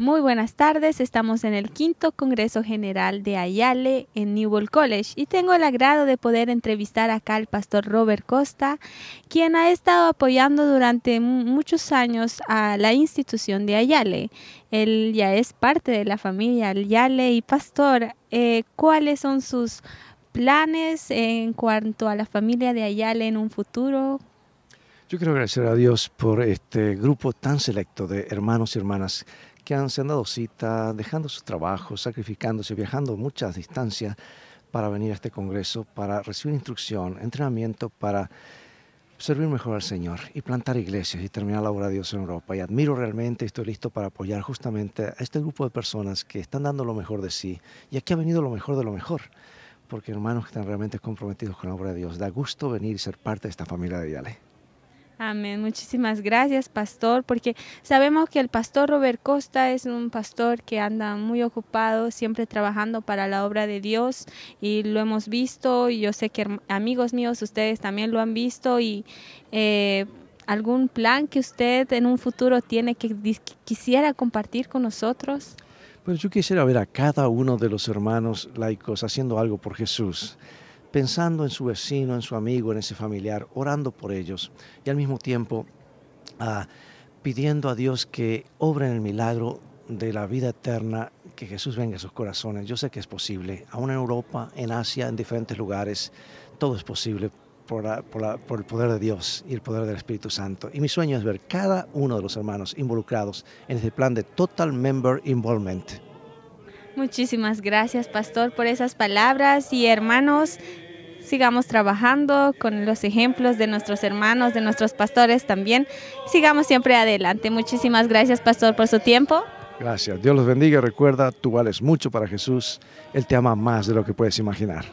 Muy buenas tardes, estamos en el quinto Congreso General de Ayale en Newell College y tengo el agrado de poder entrevistar acá al pastor Robert Costa, quien ha estado apoyando durante muchos años a la institución de Ayale. Él ya es parte de la familia Ayale y pastor, eh, ¿cuáles son sus planes en cuanto a la familia de Ayale en un futuro? Yo quiero agradecer a Dios por este grupo tan selecto de hermanos y hermanas que han, se han dado cita, dejando sus trabajos, sacrificándose, viajando muchas distancias para venir a este congreso, para recibir instrucción, entrenamiento, para servir mejor al Señor y plantar iglesias y terminar la obra de Dios en Europa. Y admiro realmente, estoy listo para apoyar justamente a este grupo de personas que están dando lo mejor de sí. Y aquí ha venido lo mejor de lo mejor porque hermanos que están realmente comprometidos con la obra de Dios. Da gusto venir y ser parte de esta familia de Yale. Amén. Muchísimas gracias, pastor, porque sabemos que el pastor Robert Costa es un pastor que anda muy ocupado, siempre trabajando para la obra de Dios y lo hemos visto y yo sé que amigos míos, ustedes también lo han visto y... Eh, algún plan que usted en un futuro tiene que quisiera compartir con nosotros? Pues yo quisiera ver a cada uno de los hermanos laicos haciendo algo por Jesús pensando en su vecino, en su amigo, en ese familiar, orando por ellos y al mismo tiempo ah, pidiendo a Dios que obre en el milagro de la vida eterna, que Jesús venga a sus corazones. Yo sé que es posible, aún en Europa, en Asia, en diferentes lugares, todo es posible por, por, el poder de Dios y el poder del Espíritu Santo. Y mi sueño es ver cada uno de los hermanos involucrados en este plan de Total Member Involvement. Muchísimas gracias, pastor, por esas palabras y hermanos. Sigamos trabajando con los ejemplos de nuestros hermanos, de nuestros pastores también. Sigamos siempre adelante. Muchísimas gracias, pastor, por su tiempo. Gracias. Dios los bendiga. Recuerda, tú vales mucho para Jesús. Él te ama más de lo que puedes imaginar.